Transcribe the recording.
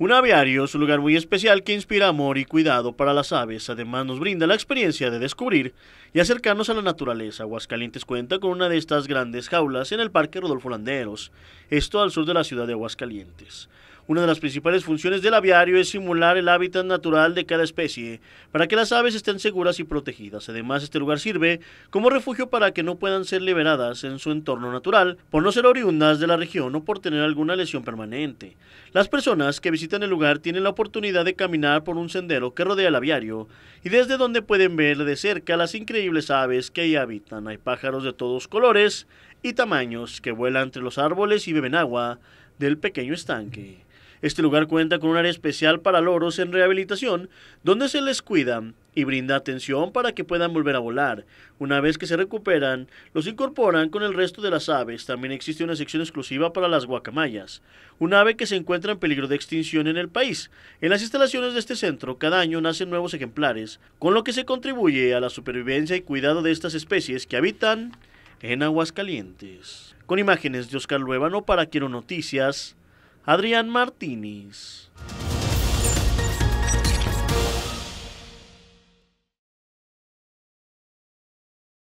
Un aviario es un lugar muy especial que inspira amor y cuidado para las aves. Además nos brinda la experiencia de descubrir y acercarnos a la naturaleza. Aguascalientes cuenta con una de estas grandes jaulas en el Parque Rodolfo Landeros, esto al sur de la ciudad de Aguascalientes. Una de las principales funciones del aviario es simular el hábitat natural de cada especie, para que las aves estén seguras y protegidas. Además, este lugar sirve como refugio para que no puedan ser liberadas en su entorno natural, por no ser oriundas de la región o por tener alguna lesión permanente. Las personas que visitan el lugar tienen la oportunidad de caminar por un sendero que rodea el aviario y desde donde pueden ver de cerca las increíbles aves que ahí habitan. Hay pájaros de todos colores y tamaños que vuelan entre los árboles y beben agua del pequeño estanque. Este lugar cuenta con un área especial para loros en rehabilitación, donde se les cuida y brinda atención para que puedan volver a volar. Una vez que se recuperan, los incorporan con el resto de las aves. También existe una sección exclusiva para las guacamayas, un ave que se encuentra en peligro de extinción en el país. En las instalaciones de este centro, cada año nacen nuevos ejemplares, con lo que se contribuye a la supervivencia y cuidado de estas especies que habitan en aguas calientes. Con imágenes de Oscar Luevano para Quiero Noticias, Adrián Martínez.